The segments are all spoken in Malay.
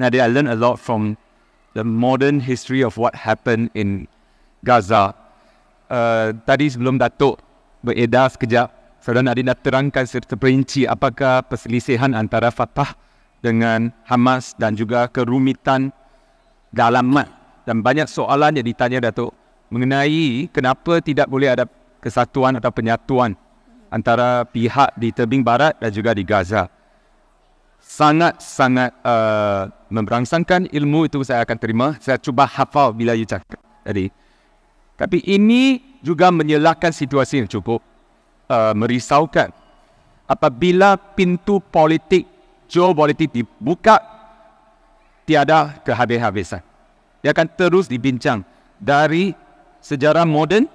Now, I learned a lot from the modern history of what happened in Gaza. Uh, tadi sebelum Datuk beredar sekejap, Saudara Nadine dah terangkan serta perinci apakah perselisihan antara Fatah dengan Hamas dan juga kerumitan dalaman. Dan banyak soalan yang ditanya Datuk mengenai kenapa tidak boleh ada kesatuan atau penyatuan antara pihak di tebing barat dan juga di Gaza. Sangat-sangat uh, Memberangsangkan ilmu itu saya akan terima. Saya cuba hafal bila you cakap tadi. Tapi ini juga menyelakkan situasi yang cukup uh, merisaukan. Apabila pintu politik, geopolitik dibuka, tiada kehabis-habisan. Dia akan terus dibincang dari sejarah moden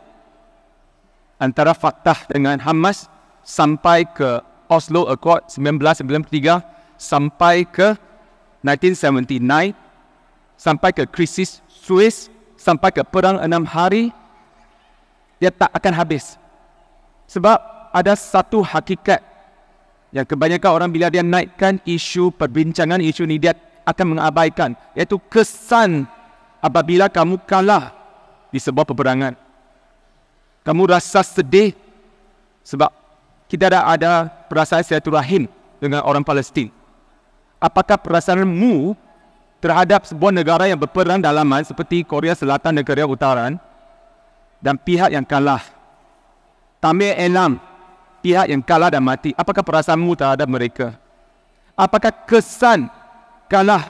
antara Fatah dengan Hamas sampai ke Oslo Accord 1993 sampai ke 1979 sampai ke krisis Suez sampai ke perang enam hari dia tak akan habis sebab ada satu hakikat yang kebanyakan orang bila dia naikkan isu perbincangan isu ni dia akan mengabaikan iaitu kesan apabila kamu kalah di sebuah peperangan kamu rasa sedih sebab kita dah ada perasaan silaturahim dengan orang Palestin apakah perasaanmu terhadap sebuah negara yang berperang dalaman seperti Korea Selatan dan Korea Utara dan pihak yang kalah. Tamir Enam, pihak yang kalah dan mati. Apakah perasaanmu terhadap mereka? Apakah kesan kalah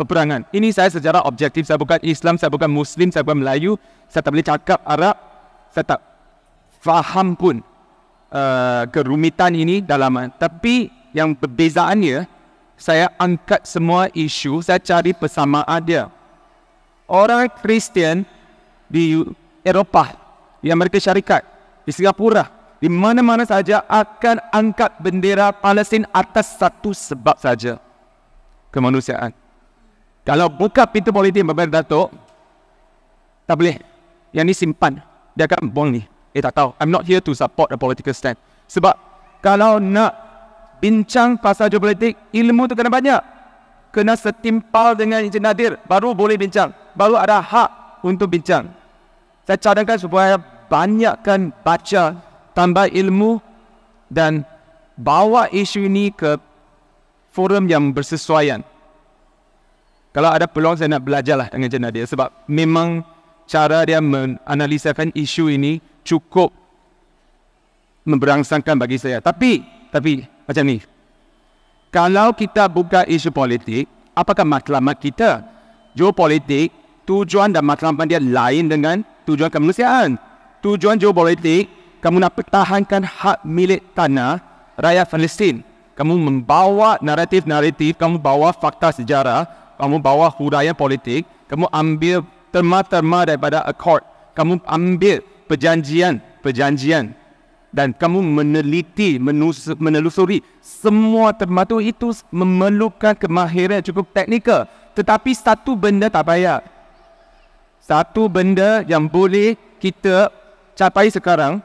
peperangan? Ini saya secara objektif. Saya bukan Islam, saya bukan Muslim, saya bukan Melayu. Saya tak boleh cakap Arab. Saya tak faham pun uh, kerumitan ini dalaman. Tapi yang perbezaannya, saya angkat semua isu, saya cari persamaan dia. Orang Kristian di Eropah, di Amerika Syarikat, di Singapura, di mana-mana saja akan angkat bendera Palestin atas satu sebab saja. Kemanusiaan. Kalau buka pintu politik Bapak Datuk, tak boleh. Yang ni simpan. Dia akan bong ni. Eh tak tahu. I'm not here to support a political stand. Sebab kalau nak bincang pasal geopolitik, ilmu tu kena banyak. Kena setimpal dengan Encik Nadir, baru boleh bincang. Baru ada hak untuk bincang. Saya cadangkan supaya banyakkan baca, tambah ilmu dan bawa isu ini ke forum yang bersesuaian. Kalau ada peluang saya nak belajarlah dengan Encik Nadir sebab memang cara dia menganalisakan isu ini cukup memberangsangkan bagi saya. Tapi, tapi macam ni. Kalau kita buka isu politik, apakah matlamat kita? Geopolitik, tujuan dan matlamat dia lain dengan tujuan kemanusiaan. Tujuan geopolitik, kamu nak pertahankan hak milik tanah rakyat Palestin. Kamu membawa naratif-naratif, kamu bawa fakta sejarah, kamu bawa huraian politik, kamu ambil terma-terma daripada accord, kamu ambil perjanjian, perjanjian dan kamu meneliti, menelusuri semua termatu itu memerlukan kemahiran cukup teknikal. Tetapi satu benda tak payah. Satu benda yang boleh kita capai sekarang.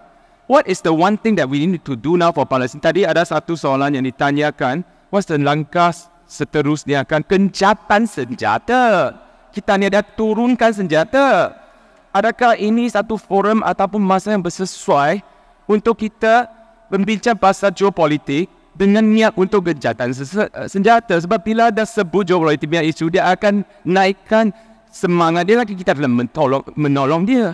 What is the one thing that we need to do now for Palestine? Tadi ada satu soalan yang ditanyakan. What's the langkah seterusnya akan kencatan senjata? Kita ni ada turunkan senjata. Adakah ini satu forum ataupun masa yang bersesuai untuk kita membincang pasal geopolitik dengan niat untuk gencatan eh, senjata. Sebab bila ada sebut geopolitik biar isu, dia akan naikkan semangat dia lagi. Kita dalam menolong, menolong dia.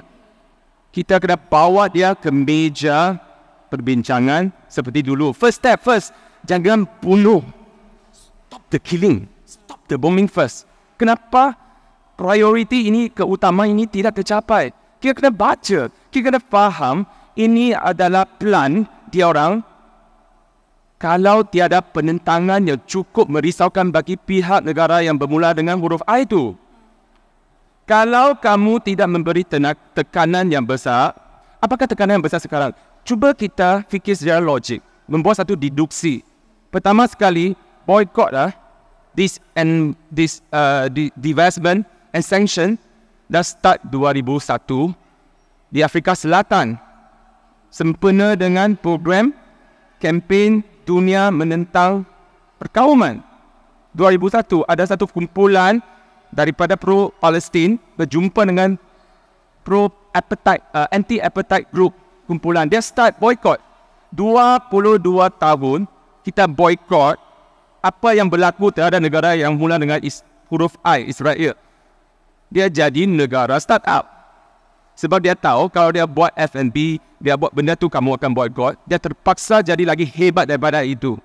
Kita kena bawa dia ke meja perbincangan seperti dulu. First step, first. Jangan bunuh. Stop the killing. Stop the bombing first. Kenapa priority ini, keutamaan ini tidak tercapai? Kita kena baca. Kita kena faham ini adalah plan dia orang kalau tiada penentangan yang cukup merisaukan bagi pihak negara yang bermula dengan huruf I itu. Kalau kamu tidak memberi tenak, tekanan yang besar, apakah tekanan yang besar sekarang? Cuba kita fikir secara logik, membuat satu deduksi. Pertama sekali, boycott lah this and this uh, the divestment and sanction dah start 2001 di Afrika Selatan sempena dengan program kempen dunia menentang perkawaman 2001 ada satu kumpulan daripada pro Palestin berjumpa dengan pro appetite uh, anti appetite group kumpulan dia start boycott 22 tahun kita boycott apa yang berlaku terhadap negara yang mula dengan huruf I Israel dia jadi negara startup sebab dia tahu kalau dia buat F&B, dia buat benda tu kamu akan buat God. Dia terpaksa jadi lagi hebat daripada itu.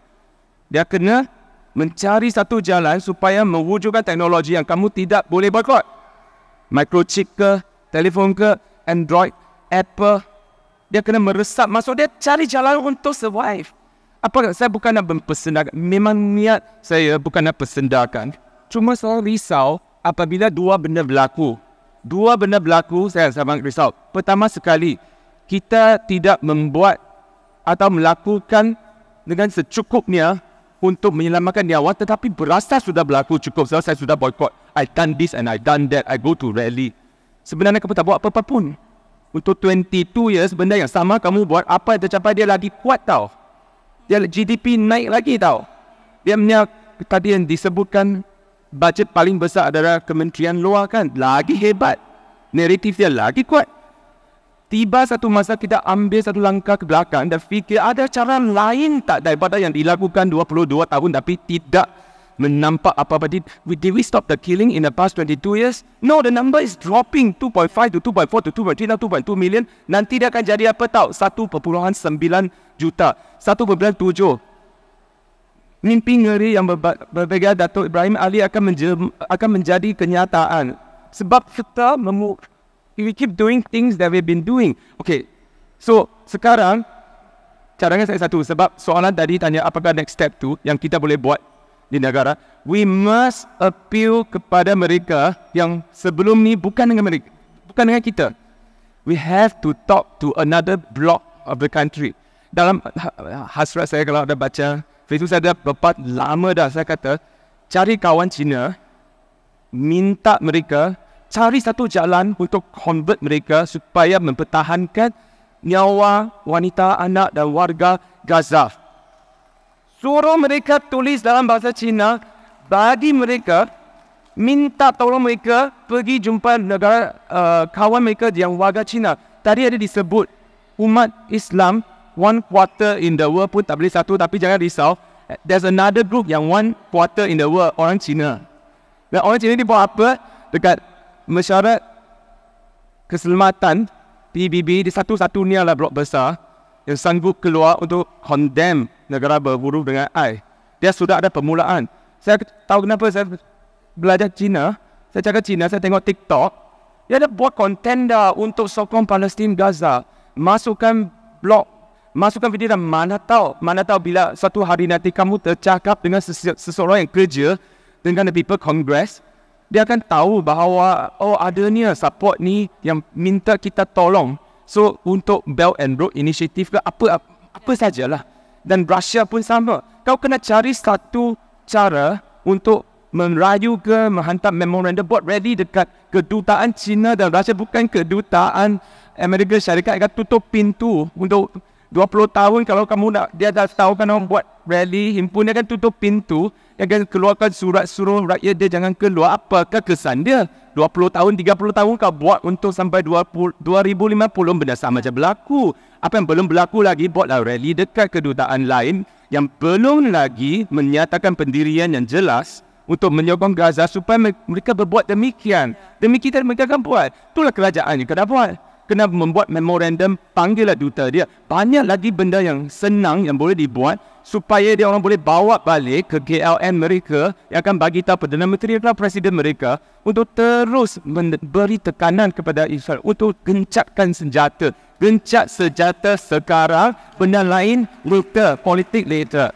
Dia kena mencari satu jalan supaya mewujudkan teknologi yang kamu tidak boleh buat God. Microchip ke, telefon ke, Android, Apple. Dia kena meresap. Maksud dia cari jalan untuk survive. Apa saya bukan nak mempersendakan. Memang niat saya bukan nak persendakan. Cuma saya risau apabila dua benda berlaku dua benda berlaku saya sama risau. Pertama sekali, kita tidak membuat atau melakukan dengan secukupnya untuk menyelamatkan nyawa tetapi berasa sudah berlaku cukup sebab saya sudah boycott. I done this and I done that. I go to rally. Sebenarnya kamu tak buat apa-apa pun. Untuk 22 years, benda yang sama kamu buat, apa yang tercapai dia lagi kuat tau. Dia GDP naik lagi tau. Dia punya, tadi yang disebutkan, bajet paling besar adalah kementerian luar kan lagi hebat naratif dia lagi kuat tiba satu masa kita ambil satu langkah ke belakang dan fikir ada cara lain tak daripada yang dilakukan 22 tahun tapi tidak menampak apa-apa did, did we stop the killing in the past 22 years no the number is dropping 2.5 to 2.4 to 2.3 to 2.2 million nanti dia akan jadi apa tau 1.9 juta 1.7 mimpi ngeri yang berbeza Datuk Ibrahim Ali akan, menjem, akan menjadi kenyataan. Sebab kita memu we keep doing things that we've been doing. Okay, so sekarang cadangan saya satu sebab soalan tadi tanya apakah next step tu yang kita boleh buat di negara. We must appeal kepada mereka yang sebelum ni bukan dengan mereka, bukan dengan kita. We have to talk to another block of the country. Dalam ha-, ha-, hasrat saya kalau ada baca Facebook saya dah berapa lama dah saya kata cari kawan Cina minta mereka cari satu jalan untuk convert mereka supaya mempertahankan nyawa wanita, anak dan warga Gaza. Suruh mereka tulis dalam bahasa Cina bagi mereka minta tolong mereka pergi jumpa negara uh, kawan mereka yang warga Cina. Tadi ada disebut umat Islam one quarter in the world pun tak boleh satu tapi jangan risau there's another group yang one quarter in the world orang Cina dan orang Cina ni buat apa dekat mesyuarat keselamatan PBB di satu-satu ni adalah blok besar yang sanggup keluar untuk condemn negara berburu dengan I dia sudah ada permulaan saya tahu kenapa saya belajar Cina saya cakap Cina saya tengok TikTok dia ada buat konten untuk sokong Palestin Gaza masukkan blok Masukkan fikiran mana tahu, mana tahu bila satu hari nanti kamu tercakap dengan seseorang yang kerja dengan the people congress, dia akan tahu bahawa oh adanya support ni yang minta kita tolong. So untuk Belt and Road Initiative ke apa apa sajalah. Dan Russia pun sama. Kau kena cari satu cara untuk merayu ke menghantar memorandum buat ready dekat kedutaan China dan Russia bukan kedutaan Amerika Syarikat akan tutup pintu untuk 20 tahun kalau kamu nak dia dah tahu kan orang buat rally himpun dia akan tutup pintu dia akan keluarkan surat suruh rakyat dia jangan keluar apakah kesan dia 20 tahun 30 tahun kau buat untuk sampai 20, 2050 benda sama macam berlaku apa yang belum berlaku lagi buatlah rally dekat kedutaan lain yang belum lagi menyatakan pendirian yang jelas untuk menyokong Gaza supaya mereka berbuat demikian. Demikian mereka akan buat. Itulah kerajaan yang kena buat kena membuat memorandum, panggillah duta dia. Banyak lagi benda yang senang yang boleh dibuat supaya dia orang boleh bawa balik ke KLN mereka yang akan bagi tahu Perdana Menteri atau Presiden mereka untuk terus beri tekanan kepada Israel untuk gencatkan senjata. Gencat senjata sekarang, benda lain, later politik later.